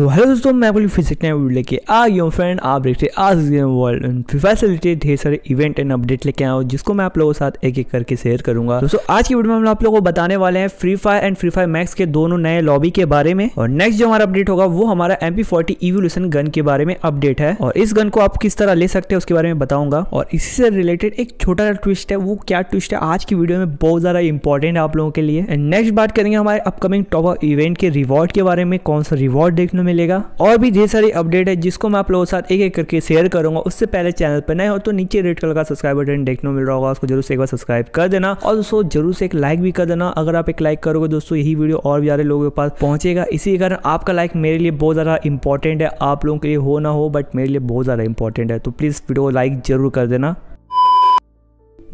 तो हेलो दोस्तों मैं बोली फिजिक नए वीडियो लेके आ गया हूँ फ्रेंड आप देखते आज गेम वर्ल्ड फ्री फायर से रिलेटेड ढेर सारे इवेंट एंड अपडेट लेके आया हूँ जिसको मैं आप लोगों के साथ एक एक करके शेयर करूंगा दोस्तों आज की वीडियो में हम आप लोगों को बताने वाले हैं free fire and free fire max के दोनों नए लॉबी के बारे में और नेक्स्ट जो हमारा अपडेट होगा वो हमारा एम पी फोर्टी गन के बारे में अपडेट है और इस गन को आप किस तरह ले सकते हैं उसके बारे में बताऊंगा और इसी से रिलेटेड एक छोटा सा ट्विस्ट है वो क्या ट्विस्ट है आज की वीडियो में बहुत ज्यादा इंपॉर्टेंट है आप लोगों के लिए एंड नेक्स्ट बात करेंगे हमारे अपकमिंग टॉप इवेंट के रिवॉर्ड के बारे में कौन सा रिवॉर्ड देखने में मिलेगा और भी ढेर सारी अपडेट है जिसको मैं आप लोगों के साथ एक एक करके शेयर करूंगा उससे पहले चैनल पर नए हो तो नीचे रेड कलर का सब्सक्राइब बटन देखने मिल रहा होगा उसको जरूर से एक बार सब्सक्राइब कर देना और दोस्तों जरूर से एक लाइक भी कर देना अगर आप एक लाइक करोगे दोस्तों यही वीडियो और भी ज़्यादा लोगों के पास पहुंचेगा इसी कारण आपका लाइक मेरे लिए बहुत ज़्यादा इंपॉर्टेंट है आप लोगों के लिए हो ना हो बट मेरे लिए बहुत ज़्यादा इंपॉर्टेंट है तो प्लीज़ वीडियो लाइक जरूर कर देना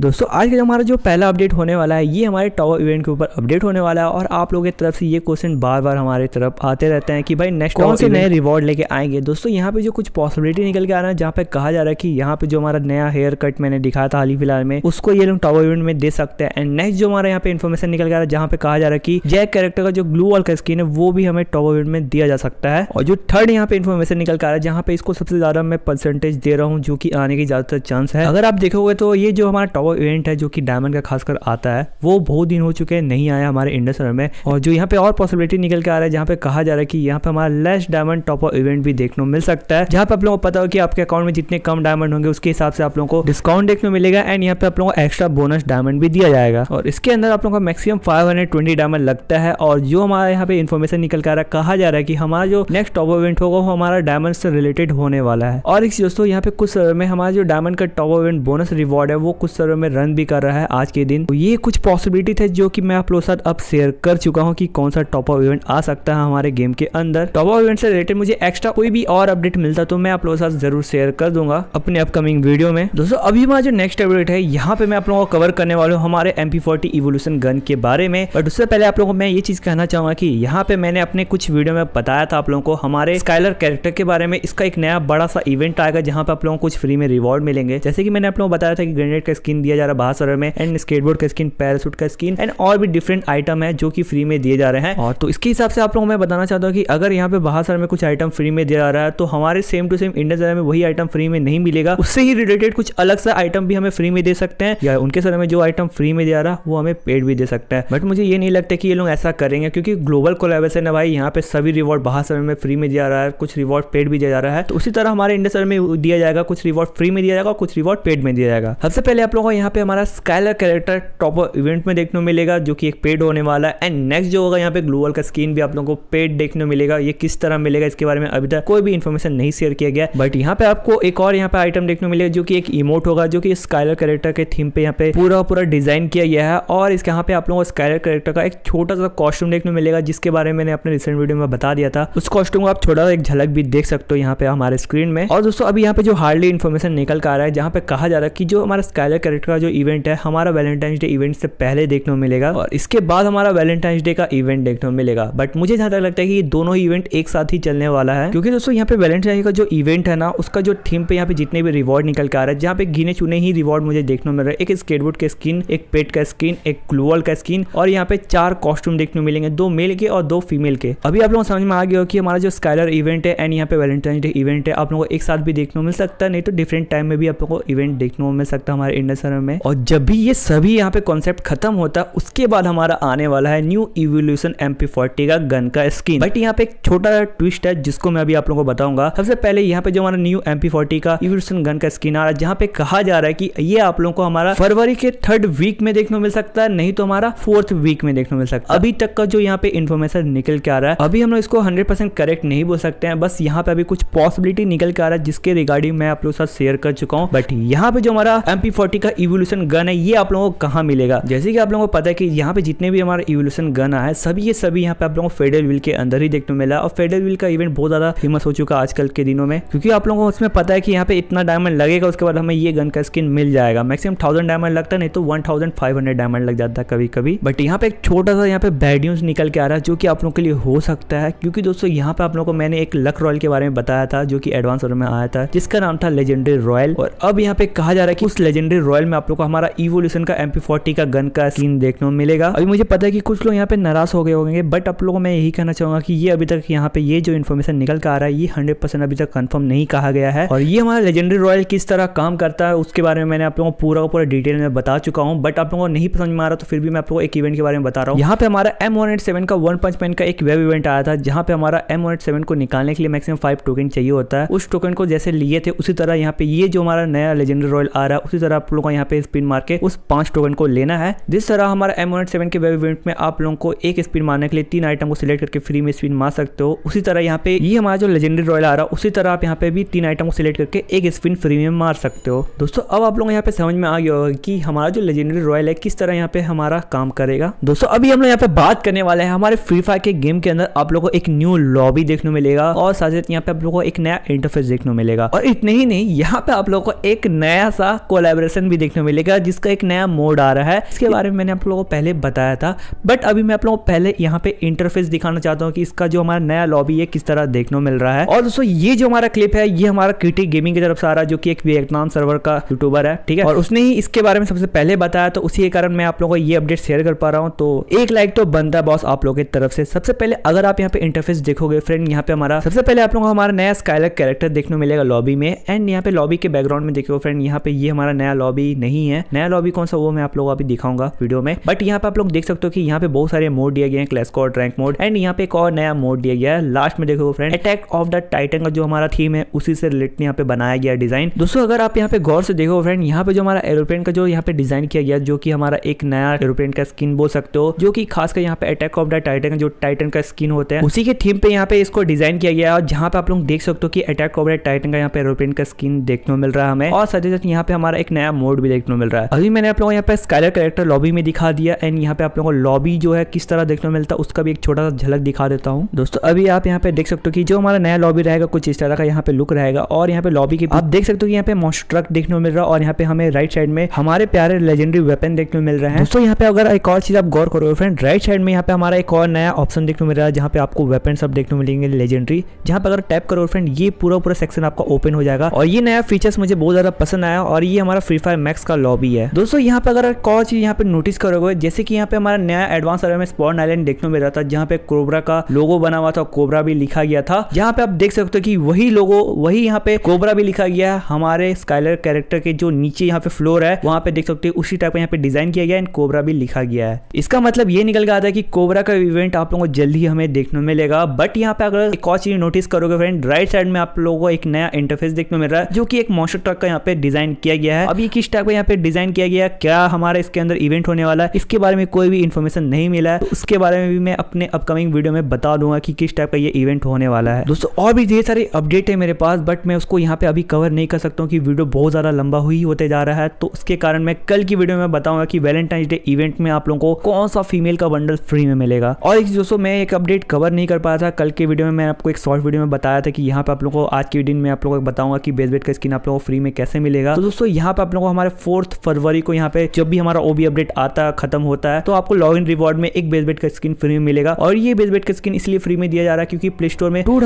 दोस्तों आज का हमारा जो पहला अपडेट होने वाला है ये हमारे टॉवर इवेंट के ऊपर अपडेट होने वाला है और आप लोगों की तरफ से ये क्वेश्चन बार बार हमारे तरफ आते रहते हैं कि भाई नेक्स्ट कौन से नए रिवॉर्ड लेके आएंगे दोस्तों यहाँ पे जो कुछ पॉसिबिलिटी निकल के आ रहा है जहाँ पे कहा जा रहा है कि यहाँ पे जो हमारा नया हेयर कट मैंने दिखाया था हाल ही फिलहाल में उसको ये लोग टॉवर इवेंट में दे सकते हैं एंड नेक्स्ट जो हमारा यहाँ पे इन्फॉर्मेशन निकल के आ रहा है जहाँ पे कहा जा रहा है कि जैक कैरेक्टर का जो ग्लू वॉल का स्क्रीन है वो भी हमें टॉवर इवेंट में दिया जा सकता है और जो थर्ड यहाँ पे इन्फॉर्मेशन निकल के आ रहा है जहाँ पे इसको सबसे ज्यादा मैं परसेंटेज दे रहा हूँ जो की आने की ज्यादातर चांस है अगर आप देखोगे तो ये जो हमारा वो इवेंट है जो कि डायमंड का खासकर आता है वो बहुत दिन हो चुके हैं नहीं आया हमारे इंडिया में और जो यहाँ पे और पॉसिबिलिटी निकल के आ रहा है जहाँ पे कहा जा रहा है कि यहाँ पे हमारा लेस डायमंड टॉप इवेंट भी देखने को मिल सकता है जहाँ पे आप लोगों को पता हो कि आपके अकाउंट में जितने कम डायमंड होंगे उसके हिसाब से आप लोगों को डिस्काउंट देखने मिलेगा एंड यहाँ पे आप लोगों को एक्स्ट्रा बोनस डायमंड भी दिया जाएगा और इसके अंदर आप लोगों का मैक्सिमम फाइव डायमंड लगता है और जो हमारे यहाँ पे इन्फॉर्मेशन निकल के आ रहा है कहा जा रहा है कि हमारा जो नेक्स्ट टॉप इवेंट होगा वो हमारा डायमंड से रिलेटेड होने वाला है और एक दोस्तों यहाँ पे कुछ सर्वे में हमारा जो डायमंड का टॉप इवेंट बोनस रिवॉर्ड है वो कुछ सर्वर ओवरों में रन भी कर रहा है आज के दिन तो ये कुछ पॉसिबिलिटी थे जो कि मैं आप लोग साथ अब शेयर कर चुका हूँ कि कौन सा टॉप ऑफ इवेंट आ सकता है हमारे गेम के अंदर टॉप ऑफ इवेंट से रिलेटेड मुझे एक्स्ट्रा कोई भी और अपडेट मिलता तो मैं आप लोगों के साथ जरूर शेयर कर दूंगा अपने अपकमिंग वीडियो में दोस्तों अभी हमारा जो नेक्स्ट अपडेट है यहाँ पे मैं आप लोगों को कवर करने वाला हूँ हमारे M P forty evolution gun के बारे में बट उससे पहले आप लोगों को मैं ये चीज कहना चाहूंगा की यहाँ पे मैंने अपने कुछ वीडियो में बताया था आप लोगों को हमारे स्काइलर कैरेक्टर के बारे में इसका एक नया बड़ा सा इवेंट आएगा जहाँ पे आप लोगों को कुछ फ्री में रिवॉर्ड मिलेंगे जैसे कि मैंने आप लोगों को बताया था कि ग्रेनेड का स्किन दिया जा रहा है बाहर में एंड स्केटबोर्ड का स्किन पैरासूट का स्किन एंड और भी डिफरेंट आइटम है जो कि फ्री में दिए जा रहे हैं और तो इसके हिसाब से आप लोगों मैं बताना चाहता हूँ कि अगर यहाँ पे बाहर सर में कुछ आइटम फ्री में दिया जा रहा है तो हमारे same to same Indian server में वही आइटम फ्री में नहीं मिलेगा उससे ही रिलेटेड कुछ अलग सा आइटम भी हमें फ्री में दे सकते हैं या उनके सर में जो आइटम फ्री में दिया रहा वो हमें पेड भी दे सकता है बट मुझे ये नहीं लगता कि ये लोग ऐसा करेंगे क्योंकि ग्लोबल कोलेबरेशन है भाई यहाँ पे सभी रिवॉर्ड बाहर सर में फ्री में दिया रहा है कुछ रिवॉर्ड पेड भी दिया जा रहा है तो उसी तरह हमारे इंडियन सर में दिया जाएगा कुछ रिवॉर्ड फ्री में दिया जाएगा कुछ रिवॉर्ड पेड में दिया जाएगा सबसे पहले आप लोगों को यहाँ पे हमारा स्काइलर कैरेक्टर टॉपर इवेंट में देखने को मिलेगा जो कि एक पेड होने वाला है एंड नेक्स्ट जो होगा यहाँ पे ग्लोबल का स्किन भी आप लोगों को पेड देखने को मिलेगा ये किस तरह मिलेगा इसके बारे में अभी तक कोई भी इन्फॉर्मेशन नहीं शेयर किया गया बट यहाँ पे आपको एक और यहाँ पे आइटम देखने को मिलेगा जो कि एक इमोट होगा जो कि स्काइलर कैरेक्टर के थीम पे यहाँ पे पूरा पूरा डिजाइन किया गया है और इसके यहाँ पे आप लोगों को स्काइलर कैरेक्टर का एक छोटा सा कॉस्ट्यूम देखने को मिलेगा जिसके बारे में मैंने अपने रिसेंट वीडियो में बता दिया था उस कॉस्ट्यूम को आप छोटा एक झलक भी देख सकते हो यहाँ पे हमारे स्क्रीन में और दोस्तों अभी यहाँ पे जो हार्डली इन्फॉर्मेशन निकल कर आ रहा है जहाँ पे कहा जा रहा है कि जो हमारा स्काइलर कैरेक्टर कैरेक्टर का जो इवेंट है हमारा वैलेंटाइंस डे इवेंट से पहले देखने को मिलेगा और इसके बाद हमारा वैलेंटाइंस डे का इवेंट देखने को मिलेगा बट मुझे जहां तक लगता है कि ये दोनों इवेंट एक साथ ही चलने वाला है क्योंकि दोस्तों यहाँ पे वैलेंटाइन का जो इवेंट है ना उसका जो थीम पे यहाँ पे जितने भी रिवॉर्ड निकल के आ रहा है जहाँ पे गिने चुने ही रिवॉर्ड मुझे देखने को मिल रहा है एक स्केटबोर्ड का स्किन एक पेट का स्किन एक ग्लोअल का स्किन और यहाँ पे चार कॉस्ट्यूम देखने को मिलेंगे दो मेल के और दो फीमेल के अभी आप लोगों को समझ में आ गया कि हमारा जो स्काइलर इवेंट है एंड यहाँ पे वैलेंटाइन डे इवेंट है आप लोगों को एक साथ भी देखने को मिल सकता है नहीं तो डिफरेंट टाइम में भी आप लोगों को इवेंट देखने को मिल सकता है हमारे इंडस समय में और जब भी ये सभी यहाँ पे कॉन्सेप्ट खत्म होता है उसके बाद हमारा आने वाला है न्यू इवोल्यूशन एम का गन का स्किन बट यहाँ पे एक छोटा ट्विस्ट है जिसको मैं अभी आप लोगों को बताऊंगा सबसे पहले यहाँ पे जो हमारा न्यू एम का इवोल्यूशन गन का स्किन आ रहा है जहाँ पे कहा जा रहा है की ये आप लोगों को हमारा फरवरी के थर्ड वीक में देखने मिल सकता है नहीं तो हमारा फोर्थ वीक में देखने मिल सकता है अभी तक का जो यहाँ पे इन्फॉर्मेशन निकल के आ रहा है अभी हम लोग इसको हंड्रेड करेक्ट नहीं बोल सकते हैं बस यहाँ पे अभी कुछ पॉसिबिलिटी निकल के आ रहा है जिसके रिगार्डिंग मैं आप लोग साथ शेयर कर चुका हूँ बट यहाँ पे जो हमारा एम का इवोल्यूशन गन है ये आप लोगों को कहाँ मिलेगा जैसे कि आप लोगों को पता है कि यहाँ पे जितने भी हमारा इवोल्यूशन गन आया है सभी ये सभी यहाँ पे आप लोगों को फेडरल व्हील के अंदर ही देखने मिला और फेडरल व्हील का इवेंट बहुत ज़्यादा फेमस हो चुका आजकल के दिनों में क्योंकि आप लोगों को उसमें पता है कि यहाँ पे इतना डायमंड लगेगा उसके बाद हमें ये गन का स्किन मिल जाएगा मैक्सिमम थाउजेंड डायमंड लगता नहीं तो one thousand five hundred diamond लग जाता है कभी कभी बट यहाँ पे एक छोटा सा यहाँ पे बैड न्यूज निकल के आ रहा है जो कि आप लोगों के लिए हो सकता है क्योंकि दोस्तों यहाँ पे आप लोगों को मैंने एक लक रॉयल के बारे में बताया था जो कि एडवांस में आया था जिसका नाम था लेजेंडरी रॉयल और अब यहाँ पे कहा जा रहा है कि उस लेजेंडरी रॉयल मोबाइल में आप लोग को हमारा इवोल्यूशन का एम का गन का सीन देखने को मिलेगा अभी मुझे पता है कि कुछ लोग यहाँ पे नाराज हो गए होंगे बट आप लोगों को मैं यही कहना चाहूंगा कि ये अभी तक यहाँ पे ये जो इन्फॉर्मेशन निकल कर आ रहा है ये हंड्रेड अभी तक कन्फर्म नहीं कहा गया है और ये हमारा लेजेंडरी रॉयल किस तरह काम करता है उसके बारे में मैंने आप लोगों को पूरा पूरा डिटेल में बता चुका हूँ बट आप लोगों को नहीं पसंद में आ रहा तो फिर भी मैं आप लोगों को एक इवेंट के बारे में बता रहा हूँ यहाँ पे हमारा एम का वन पंच मैन का एक वेब इवेंट आया था जहाँ पे हमारा एम को निकालने के लिए मैक्सिमम फाइव टोकन चाहिए होता है उस टोकन को जैसे लिए थे उसी तरह यहाँ पे ये जो हमारा नया लेजेंडरी रॉयल आ रहा है उसी तरह आप लोगों को यहाँ पे स्पिन मार के उस पांच टोकन को लेना है जिस तरह हमारा एम सेवन के वेब इवेंट में आप लोगों को एक स्पिन मारने के लिए तीन आइटम को सिलेक्ट करके फ्री में स्पिन मार सकते हो उसी तरह यहाँ पे ये हमारा जो लेजेंडरी रॉयल आ रहा है उसी तरह आप यहाँ पे भी तीन आइटम को सिलेक्ट करके एक स्पिन फ्री में मार सकते हो दोस्तों अब आप लोग यहाँ पे समझ में आ गया होगा की हमारा जो लेजेंडरी रॉयल है किस तरह यहाँ पे हमारा काम करेगा दोस्तों अभी हम लोग यहाँ पे बात करने वाले हैं हमारे फ्री फायर के गेम के अंदर आप लोग को एक न्यू लॉबी देखने मिलेगा और साथ ही साथ यहाँ पे आप लोग को एक नया इंटरफेस देखने मिलेगा और इतने ही नहीं यहाँ पे आप लोग को एक नया सा कोलेबोरेशन भी देखने को मिलेगा जिसका एक नया मोड आ रहा है इसके बारे में मैंने आप लोगों को पहले बताया था बट अभी मैं आप लोगों को पहले यहाँ पे इंटरफेस दिखाना चाहता हूँ कि इसका जो हमारा नया लॉबी है किस तरह देखने को मिल रहा है और दोस्तों ये जो हमारा क्लिप है ये हमारा क्रिटिक गेमिंग की तरफ से आ रहा है जो कि एक वियतनाम सर्वर का यूट्यूबर है ठीक है और उसने ही इसके बारे में सबसे पहले बताया तो उसी के कारण मैं आप लोगों को ये अपडेट शेयर कर पा रहा हूँ तो एक लाइक तो बनता है बॉस आप लोगों की तरफ से सबसे पहले अगर आप यहाँ पे इंटरफेस देखोगे फ्रेंड यहाँ पे हमारा सबसे पहले आप लोगों को हमारा नया स्काइलक कैरेक्टर देखने को मिलेगा लॉबी में एंड यहाँ पे लॉबी के बैकग्राउंड में देखोगे फ्रेंड यहाँ पे ये हमारा नया लॉबी नहीं है नया लॉबी कौन सा वो मैं आप लोगों को अभी दिखाऊंगा वीडियो में बट यहाँ पे आप लोग देख सकते हो कि यहाँ पे बहुत सारे मोड दिए गए हैं क्लेस्कॉट रैंक मोड एंड यहाँ पे एक और नया मोड दिया गया है लास्ट में देखो friend attack of the titan का जो हमारा थीम है उसी से रिलेटेड यहाँ पे बनाया गया डिजाइन दोस्तों अगर आप यहाँ पे गौर से देखो फ्रेंड यहाँ पे जो हमारा एरोप्लेन का जो यहाँ पे डिजाइन किया गया जो की हमारा एक नया एरोप्लेन का स्किन बोल सकते हो जो की खासकर यहाँ पे अटैक ऑफ द टाइटन जो टाइटन का स्किन होता है उसी के थीम पे यहाँ पे इसको डिजाइन किया गया और जहाँ पे आप लोग देख सकते हो कि अटैक ऑफ द टाइटन का यहाँ पे एरोप्लेन का स्किन देखने को मिल रहा है हमें और साथ ही साथ यहाँ पे हमारा एक नया मोड भी देखने को मिल रहा है अभी मैंने आप लोगों को यहाँ पे स्काइलर कैरेक्टर लॉबी में दिखा दिया एंड यहाँ पे आप लोगों को लॉबी जो है किस तरह देखने को मिलता है उसका भी एक छोटा सा झलक दिखा देता हूँ दोस्तों अभी आप यहाँ पे देख सकते हो कि जो हमारा नया लॉबी रहेगा कुछ इस तरह का यहाँ पे लुक रहेगा और यहाँ पे लॉबी की आप देख सकते हो कि यहाँ पे मॉन्स्टर ट्रक देखने को मिल रहा है और यहाँ पे हमें राइट साइड में हमारे प्यारे लेजेंडरी वेपन देखने को मिल रहे हैं दोस्तों यहाँ पे अगर एक और चीज आप गौर करो फ्रेंड राइट साइड में यहाँ पे हमारा एक और नया ऑप्शन देखने को मिल रहा है जहाँ पे आपको वेपन सब देखने को मिलेंगे लेजेंडरी जहाँ पे अगर टैप करो फ्रेंड ये पूरा पूरा सेक्शन आपका ओपन हो जाएगा और ये नया फीचर्स मुझे बहुत ज्यादा पसंद आया और ये हमारा फ्री फायर मैक्स एक्स का लॉबी है दोस्तों यहाँ पे अगर कौन चीज यहाँ पे नोटिस करोगे जैसे कि यहाँ पे हमारा नया एडवांस सर्वर में स्पॉन आइलैंड देखने में रहा था जहाँ पे कोबरा का लोगो बना हुआ था कोबरा भी लिखा गया था जहाँ पे आप देख सकते हो कि वही लोगो वही यहाँ पे कोबरा भी लिखा गया है हमारे स्काइलर कैरेक्टर के जो नीचे यहाँ पे फ्लोर है वहाँ पे देख सकते हो उसी टाइप का यहाँ पे डिजाइन किया गया एंड कोबरा भी लिखा गया है इसका मतलब ये निकल गया था कि कोबरा का इवेंट आप लोगों को जल्द ही हमें देखने में मिलेगा बट यहाँ पे अगर कौन चीज नोटिस करोगे फ्रेंड राइट साइड में आप लोगों को एक नया इंटरफेस देखने मिल रहा है जो की एक मॉन्स्टर ट्रक का यहाँ पे डिजाइन किया गया है अभी किस ठीक यहाँ पे डिजाइन किया गया क्या हमारा इसके अंदर इवेंट होने वाला है इसके बारे में कोई भी इन्फॉर्मेशन नहीं मिला है तो उसके बारे में भी मैं अपने अपकमिंग वीडियो में बता दूंगा कि किस टाइप का ये इवेंट होने वाला है दोस्तों और भी ढेर सारे अपडेट है मेरे पास बट मैं उसको यहाँ पे अभी कवर नहीं कर सकता हूँ कि वीडियो बहुत ज़्यादा लंबा हुई होते जा रहा है तो उसके कारण मैं कल की वीडियो में बताऊंगा कि वैलेंटाइन डे इवेंट में आप लोगों को कौन सा फीमेल का बंडल फ्री में मिलेगा और एक दोस्तों मैं एक अपडेट कवर नहीं कर पाया था कल के वीडियो में मैं आपको एक शॉर्ट वीडियो में बताया था कि यहाँ पे आप लोगों को आज के दिन में आप लोगों को बताऊंगा कि बेसबेट का स्किन आप लोगों को फ्री में कैसे मिलेगा तो दोस्तों यहाँ पे आप लोगों को हमारे हमारे फोर्थ फरवरी को यहाँ पे जब भी हमारा ओबी अपडेट आता खत्म होता है तो आपको लॉग इन रिवॉर्ड में एक बेसबेट का स्किन फ्री में मिलेगा और ये बेसबेट का स्किन इसलिए फ्री में दिया जा रहा है क्योंकि प्ले स्टोर में टू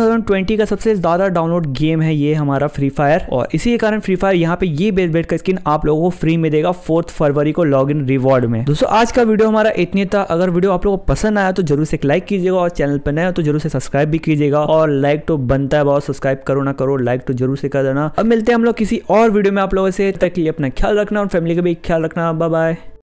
का सबसे ज्यादा डाउनलोड गेम है ये हमारा फ्री फायर और इसी कारण फ्री फायर यहाँ पे ये बेसबेट का स्किन आप लोगों को फ्री में देगा फोर्थ फरवरी को लॉग इन रिवॉर्ड में दोस्तों आज का वीडियो हमारा इतनी था अगर वीडियो आप लोगों को पसंद आया तो जरूर से एक लाइक कीजिएगा और चैनल पर नया तो जरूर से सब्सक्राइब भी कीजिएगा और लाइक तो बनता है बहुत सब्सक्राइब करो ना करो लाइक तो जरूर से कर देना अब मिलते हैं हम लोग किसी और वीडियो में आप लोगों से तक लिए अपना ख्याल ख्याल रखना और फैमिली का भी ख्याल रखना बाय बाय